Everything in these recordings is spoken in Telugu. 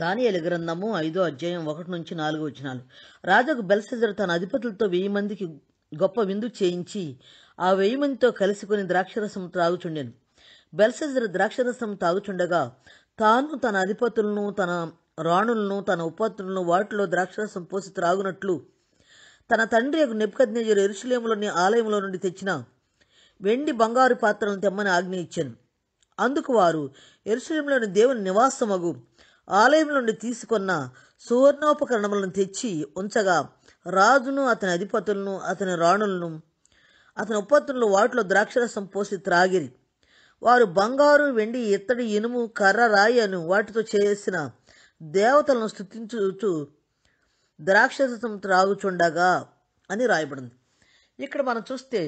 దానియలు గ్రంథము ఐదో అధ్యాయం ఒకటి నుంచి నాలుగు వచ్చినాలు రాజకు బెల్సెజర్ తన అధిపతులతో వెయ్యి మందికి గొప్ప విందు చేయించి ఆ వెయ్యి మందితో కలుసుకుని ద్రాక్షరసం త్రాగుచుండెను బెల్సెజర్ ద్రాక్షరసం తాగుచుండగా తాను తన అధిపతులను తన రాణులను తన ఉపాత్రులను వాటిలో ద్రాక్షరసం పోసి త్రాగునట్లు తన తండ్రి యొక్క నెప్పుకజ్ఞజర్ ఎరుశలేములోని ఆలయంలో నుండి తెచ్చిన వెండి బంగారు పాత్రలను తెమ్మని ఆజ్ఞ ఇచ్చాను అందుకు వారు ఎరుశలంలోని దేవుని నివాసమగు ఆలయం నుండి తీసుకున్న సువర్ణోపకరణములను తెచ్చి ఉంచగా రాజును అతని అధిపతులను అతని రాణులను అతని ఉత్పత్తులను వాటిలో ద్రాక్షరసం పోసి త్రాగిరి వారు బంగారు వెండి ఇత్తడి ఇనుము కర్ర రాయి అని వాటితో చేసిన దేవతలను స్థుతించు ద్రాక్షరసం త్రాగుచుండగా అని రాయబడింది ఇక్కడ మనం చూస్తే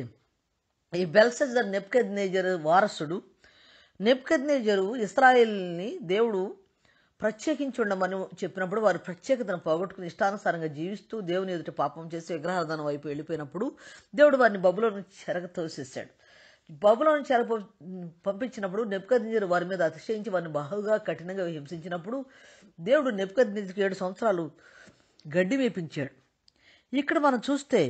ఈ బెల్సజర్ నెప్కెద్నేజర్ వారసుడు నెప్కెద్నేజరు ఇస్రాయిల్ని దేవుడు ప్రత్యేకించి ఉండమని చెప్పినప్పుడు వారు ప్రత్యేకతను పోగొట్టుకుని ఇష్టానుసారంగా జీవిస్తూ దేవుని ఎదుట పాపం చేసి విగ్రహార్థనం వైపు వెళ్ళిపోయినప్పుడు దేవుడు వారిని బబులో నుంచి చెరగ తోసేశాడు బబులోని చెరగ పంపించినప్పుడు నెప్కదింజరు వారి మీద అతిశయించి వారిని బహుగా కఠినంగా హింసించినప్పుడు దేవుడు నెప్కదింజరికి ఏడు సంవత్సరాలు గడ్డి వేపించాడు ఇక్కడ మనం చూస్తే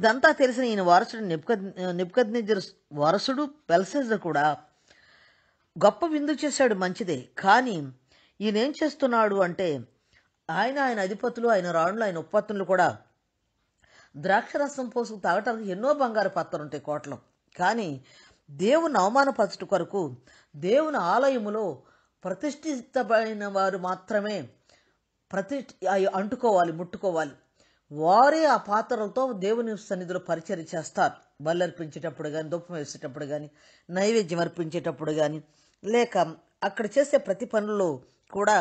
ఇదంతా తెలిసిన ఈయన వారసుడు నెప్కద్ నెప్కద్నిజర్ వారసుడు పెల్సెజర్ కూడా గొప్ప విందు చేశాడు మంచిదే కానీ ఈయనేం చేస్తున్నాడు అంటే ఆయన ఆయన అధిపతులు ఆయన రాణులు ఆయన ఉత్పత్తులు కూడా ద్రాక్షరసం పోసుకు తాగటానికి ఎన్నో బంగారు పాత్రలు ఉంటాయి కోటలో కానీ దేవుని అవమానపరచుట కొరకు దేవుని ఆలయములో ప్రతిష్ఠితమైన వారు మాత్రమే ప్రతి అంటుకోవాలి ముట్టుకోవాలి వారే ఆ పాత్రలతో దేవుని సన్నిధిలో పరిచయం చేస్తారు బల్లర్పించేటప్పుడు కానీ దుప్పం వేసేటప్పుడు కానీ నైవేద్యం అర్పించేటప్పుడు కానీ లేక అక్కడ చేసే ప్రతి పనుల్లో కూడా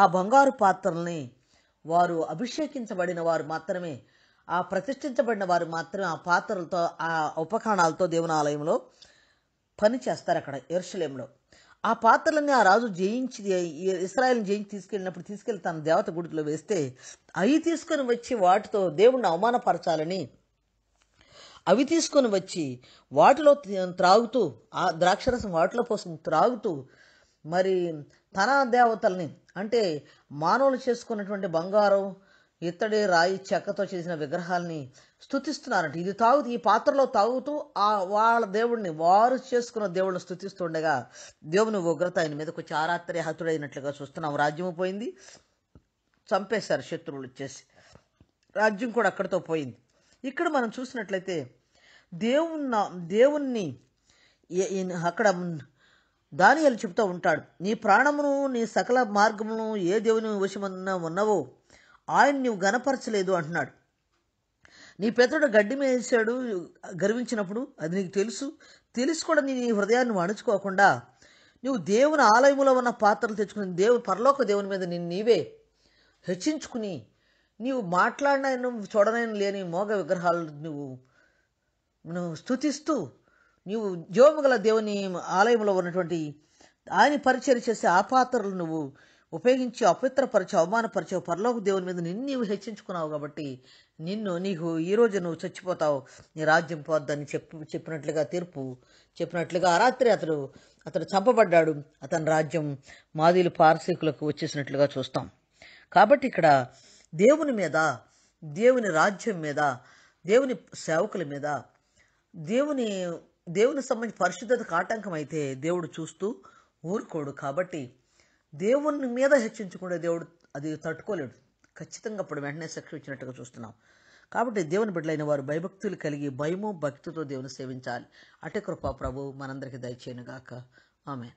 ఆ బంగారు పాత్రల్ని వారు అభిషేకించబడిన వారు మాత్రమే ఆ ప్రతిష్ఠించబడిన వారు మాత్రమే ఆ పాత్రలతో ఆ ఉపకరణాలతో దేవుని ఆలయంలో పని చేస్తారు అక్కడ ఎరుసలేంలో ఆ పాత్రలన్నీ ఆ రాజు జయించి ఇస్రాయల్ని జయించి తీసుకెళ్ళినప్పుడు తీసుకెళ్లి తన దేవత గుడిలో వేస్తే అవి తీసుకొని వచ్చి వాటితో దేవుణ్ణి అవమానపరచాలని అవి తీసుకొని వచ్చి వాటిలో త్రాగుతూ ఆ ద్రాక్షరసం వాటిలో కోసం త్రాగుతూ మరి తన దేవతల్ని అంటే మానవులు చేసుకున్నటువంటి బంగారం ఇత్తడి రాయి చెక్కతో చేసిన విగ్రహాల్ని స్థుతిస్తున్నారంట ఇది తాగుతూ ఈ పాత్రలో తాగుతూ ఆ వాళ్ళ దేవుడిని వారు చేసుకున్న దేవుడిని స్థుతిస్తుండగా దేవుని ఉగ్రత ఆయన మీదకి వచ్చి ఆరాత్రి హతుడైనట్లుగా చూస్తున్నాం రాజ్యం పోయింది చంపేశారు శత్రువులు వచ్చేసి రాజ్యం కూడా అక్కడితో పోయింది ఇక్కడ మనం చూసినట్లయితే దేవున్న దేవుణ్ణి అక్కడ దానియలు చెబుతూ ఉంటాడు నీ ప్రాణమును నీ సకల మార్గమును ఏ దేవుని వశమన్న ఉన్నవో ఆయన నువ్వు గనపరచలేదు అంటున్నాడు నీ పెద్దడు గడ్డి మేసాడు గర్వించినప్పుడు అది నీకు తెలుసు తెలుసు కూడా నీ హృదయాన్ని అణుచుకోకుండా నువ్వు దేవుని ఆలయంలో ఉన్న పాత్రలు తెచ్చుకుని దేవు పరలోక దేవుని మీద నిన్ను నీవే హెచ్చించుకుని నీవు మాట్లాడిన చూడనైనా లేని మోగ విగ్రహాలు నువ్వు నువ్వు స్థుతిస్తూ నీవు జీవముగల దేవుని ఆలయంలో ఉన్నటువంటి ఆయన పరిచయం చేసే పాత్రలు నువ్వు ఉపయోగించి అపవిత్రపరిచి అవమానపరిచే పరలోక దేవుని మీద నిన్ను నీవు హెచ్చించుకున్నావు కాబట్టి నిన్ను నీకు ఈరోజు నువ్వు చచ్చిపోతావు నీ రాజ్యం పోద్దని చెప్పు చెప్పినట్లుగా తీర్పు చెప్పినట్లుగా ఆ రాత్రి అతడు అతడు చంపబడ్డాడు అతని రాజ్యం మాదిలు పార్శికులకు వచ్చేసినట్లుగా చూస్తాం కాబట్టి ఇక్కడ దేవుని మీద దేవుని రాజ్యం మీద దేవుని సేవకుల మీద దేవుని దేవుని సంబంధించి పరిశుద్ధతకు ఆటంకం అయితే దేవుడు చూస్తూ ఊరుకోడు కాబట్టి దేవుని మీద హెచ్చించకుండా దేవుడు అది తట్టుకోలేడు ఖచ్చితంగా అప్పుడు వెంటనే శిక్ష ఇచ్చినట్టుగా చూస్తున్నాం కాబట్టి దేవుని బిడ్డలైన వారు భయభక్తులు కలిగి భయము భక్తితో దేవుని సేవించాలి అటే కృప ప్రభు మనందరికీ దయచేయనుగాక ఆమె